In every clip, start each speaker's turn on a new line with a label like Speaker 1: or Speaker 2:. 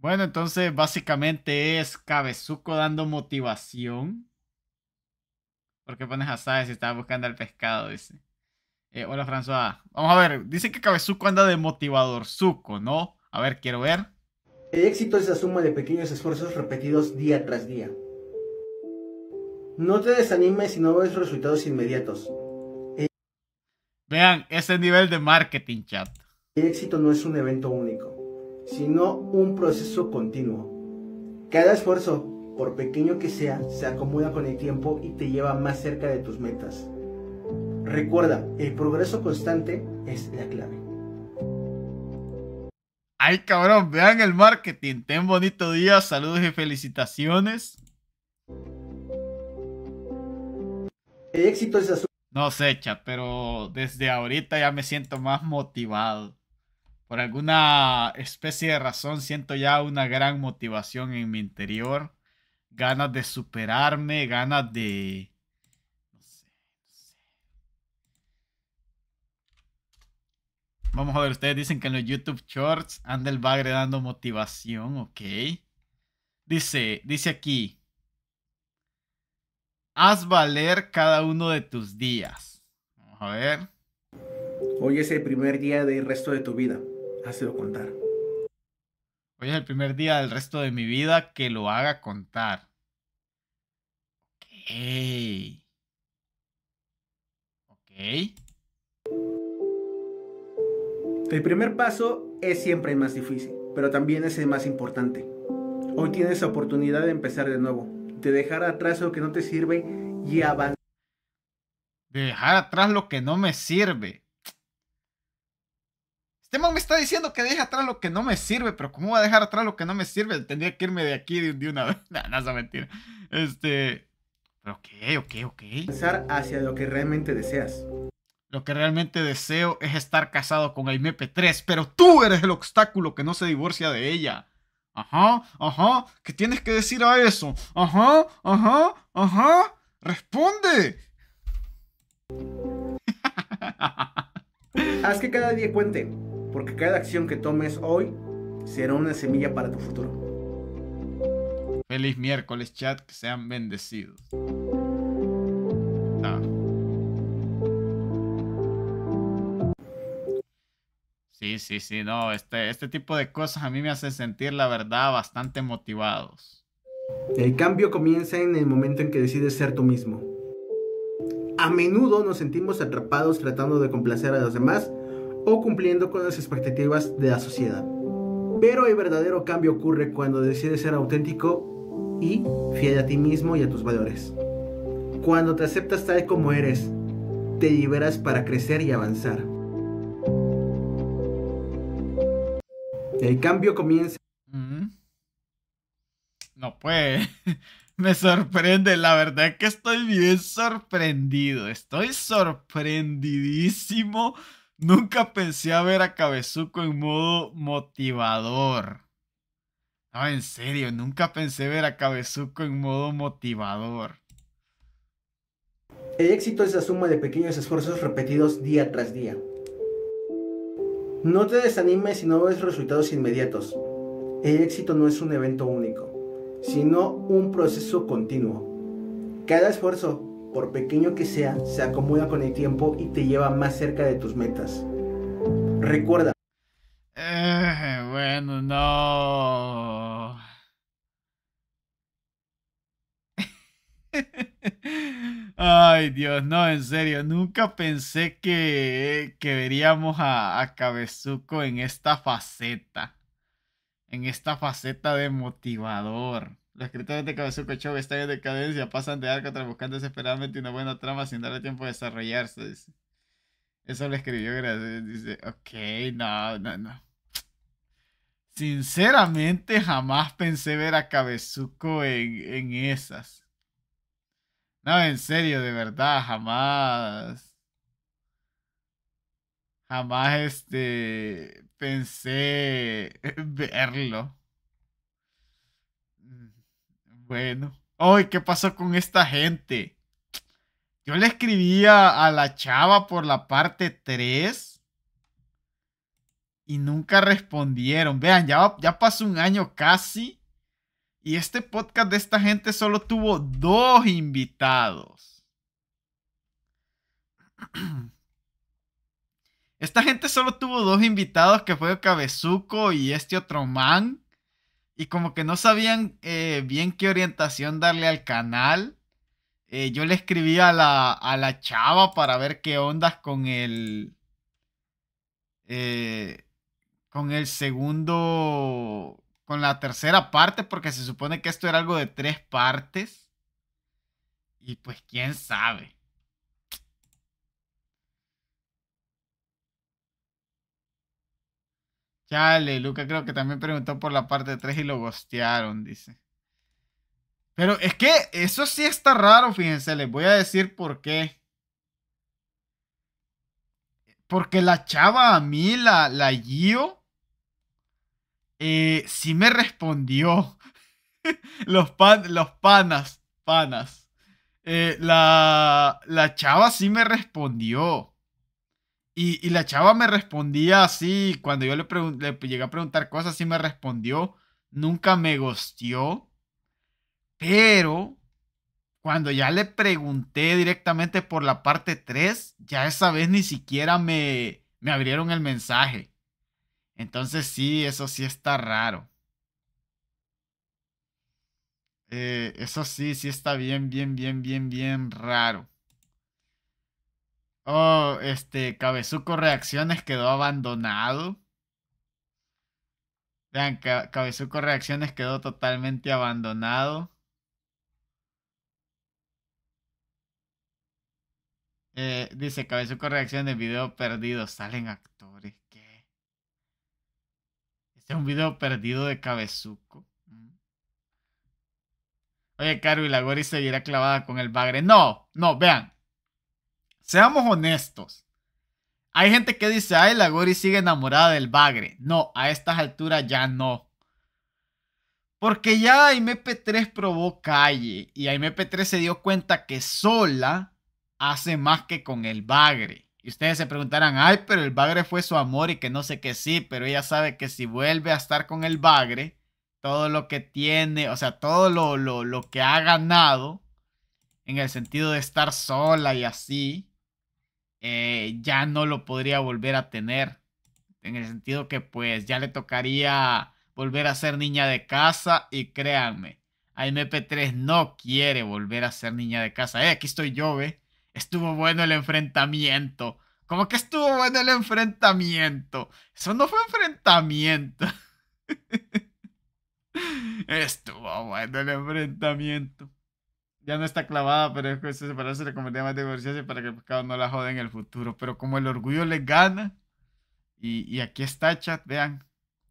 Speaker 1: Bueno, entonces básicamente es Cabezuco dando motivación. Porque pones asada si estaba buscando el pescado, dice. Eh, hola, François. Vamos a ver, dice que Cabezuco anda de motivador suco, ¿no? A ver, quiero ver.
Speaker 2: El éxito es la suma de pequeños esfuerzos repetidos día tras día. No te desanimes si no ves resultados inmediatos. vean Vean,
Speaker 1: ese nivel de marketing, chat.
Speaker 2: El éxito no es un evento único sino un proceso continuo. Cada esfuerzo, por pequeño que sea, se acomoda con el tiempo y te lleva más cerca de tus metas. Recuerda, el progreso constante es la clave.
Speaker 1: Ay, cabrón, vean el marketing. Ten bonito día, saludos y felicitaciones. El éxito es azul. No sé, chat, pero desde ahorita ya me siento más motivado. Por alguna especie de razón siento ya una gran motivación en mi interior, ganas de superarme, ganas de... No sé, no sé. Vamos a ver, ustedes dicen que en los YouTube Shorts Andel va agregando motivación, ok. Dice, dice aquí, haz valer cada uno de tus días. Vamos a ver.
Speaker 2: Hoy es el primer día del resto de tu vida
Speaker 1: hazlo contar. Hoy es el primer día del resto de mi vida que lo haga contar. Ok. Ok.
Speaker 2: El primer paso es siempre el más difícil, pero también es el más importante. Hoy tienes la oportunidad de empezar de nuevo, de dejar atrás lo que no
Speaker 1: te sirve y avanzar. De dejar atrás lo que no me sirve. Este man me está diciendo que deje atrás lo que no me sirve, pero ¿cómo va a dejar atrás lo que no me sirve? Tendría que irme de aquí de, una vez. no, no, mentira. Este. ok, ok, ok. Pensar hacia lo que realmente deseas. Lo que realmente deseo es estar casado con el MP3, pero tú eres el obstáculo que no se divorcia de ella. Ajá, ajá, ¿qué tienes que decir a eso? Ajá, ajá, ajá, responde.
Speaker 2: Haz que cada día cuente porque cada acción que tomes hoy será una semilla para tu futuro.
Speaker 1: Feliz miércoles, chat, que sean bendecidos. Sí, sí, sí, no, este, este tipo de cosas a mí me hace sentir, la verdad, bastante motivados.
Speaker 2: El cambio comienza en el momento en que decides ser tú mismo. A menudo nos sentimos atrapados tratando de complacer a los demás o cumpliendo con las expectativas de la sociedad. Pero el verdadero cambio ocurre cuando decides ser auténtico y fiel a ti mismo y a tus valores. Cuando te aceptas tal como eres, te liberas para crecer y avanzar.
Speaker 1: El cambio comienza. Mm. No, puede Me sorprende, la verdad que estoy bien sorprendido. Estoy sorprendidísimo Nunca pensé a ver a Cabezuco en modo motivador. No, en serio, nunca pensé ver a Cabezuco en modo motivador.
Speaker 2: El éxito es la suma de pequeños esfuerzos repetidos día tras día. No te desanimes si no ves resultados inmediatos. El éxito no es un evento único, sino un proceso continuo. Cada esfuerzo, por pequeño que sea, se acomoda con el tiempo y te lleva más cerca de tus metas.
Speaker 1: Recuerda. Eh, bueno, no. Ay, Dios, no, en serio, nunca pensé que, veríamos a Cabezuco en esta faceta, en esta faceta de motivador. Los escritores de Kazuko Show están en decadencia, pasan de arco tras buscar desesperadamente una buena trama sin darle tiempo a desarrollarse. Eso lo escribió gracias. Dice, ok, no, no, no. Sinceramente jamás pensé ver a cabezuco en, en esas. No, en serio, de verdad, jamás. Jamás este pensé verlo. Bueno. Ay, ¿qué pasó con esta gente? Yo le escribía a la chava por la parte 3 y nunca respondieron. Vean, ya, ya pasó un año casi y este podcast de esta gente solo tuvo dos invitados. Esta gente solo tuvo dos invitados que fue Cabezuco y este otro man y como que no sabían eh, bien qué orientación darle al canal. Eh, yo le escribí a la, a la chava para ver qué ondas con el... Eh, con el segundo... con la tercera parte, porque se supone que esto era algo de tres partes. Y pues quién sabe. Chale, Luca creo que también preguntó por la parte 3 y lo gostearon, dice. Pero es que eso sí está raro, fíjense, les voy a decir por qué. Porque la chava a mí, la, la Gio, eh, sí me respondió. los, pan, los panas, panas. Eh, la, la chava sí me respondió. Y, la chava me respondía así, cuando yo le, llegué a preguntar cosas, sí me respondió, nunca me gustió. pero cuando ya le pregunté directamente por la parte 3, ya esa vez ni siquiera me, me abrieron el mensaje. Entonces sí, eso sí está raro. Eh, eso sí, sí está bien, bien, bien, bien, bien raro. Oh, este, Cabezuco Reacciones quedó abandonado. Vean, Cabezuco Reacciones quedó totalmente abandonado. Eh, dice Cabezuco Reacciones, video perdido. Salen actores. ¿Qué? Este es un video perdido de Cabezuco. Mm. Oye, Caro, y la Gori seguirá clavada con el bagre. No, no, vean. Seamos honestos. Hay gente que dice, ay, la Gori sigue enamorada del bagre. No, a estas alturas ya no. Porque ya mp 3 probó calle y mp 3 se dio cuenta que sola hace más que con el bagre. Y ustedes se preguntarán, ay, pero el bagre fue su amor y que no sé qué sí, pero ella sabe que si vuelve a estar con el bagre, todo lo que tiene, o sea, todo lo, lo, lo que ha ganado en el sentido de estar sola y así, eh, ya no lo podría volver a tener. En el sentido que pues ya le tocaría volver a ser niña de casa y créanme, a MP3 no quiere volver a ser niña de casa. Eh, aquí estoy yo, ve. Eh, estuvo bueno el enfrentamiento. Como que estuvo bueno el enfrentamiento. Eso no fue enfrentamiento. estuvo bueno el enfrentamiento ya no está clavada, pero es que separarse la convertía más divorciarse para que el pescado no la jode en el futuro. Pero como el orgullo le gana, y, y aquí está, chat, vean,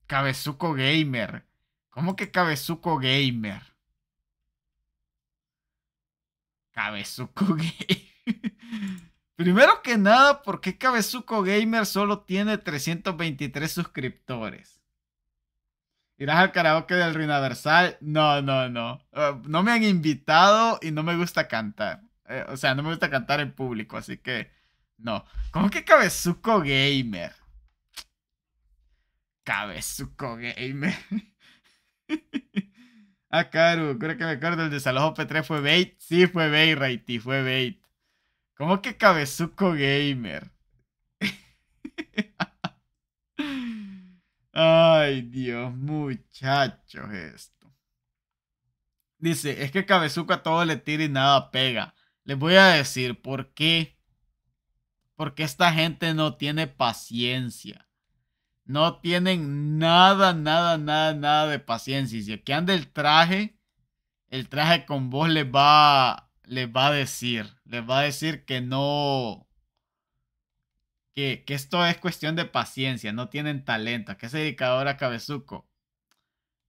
Speaker 1: Cabezuco Gamer. ¿Cómo que Cabezuco Gamer? Cabezuco Gamer. Primero que nada, ¿por qué Cabezuco Gamer solo tiene 323 suscriptores? ¿Irás al karaoke del Rinaversal? No, no, no. Eh, no me han invitado y no me gusta cantar. Eh, o sea, no me gusta cantar en público, así que no. ¿Cómo que cabezuco gamer? Cabezuco gamer. ah, creo que me acuerdo, el desalojo P3 fue bait. Sí, fue bait, Raiti, fue bait. ¿Cómo que cabezuco gamer? Ay, Dios, muchachos, esto. Dice, es que Cabezuca todo le tira y nada pega. Les voy a decir por qué. Porque esta gente no tiene paciencia. No tienen nada, nada, nada, nada de paciencia. Y si aquí anda el traje, el traje con vos le va, va a decir. Le va a decir que no que, que esto es cuestión de paciencia, no tienen talento. ¿Qué se dedicadora cabezuco?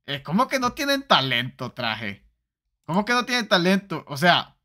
Speaker 1: Eh, ¿Cómo que no tienen talento, traje? ¿Cómo que no tienen talento? O sea,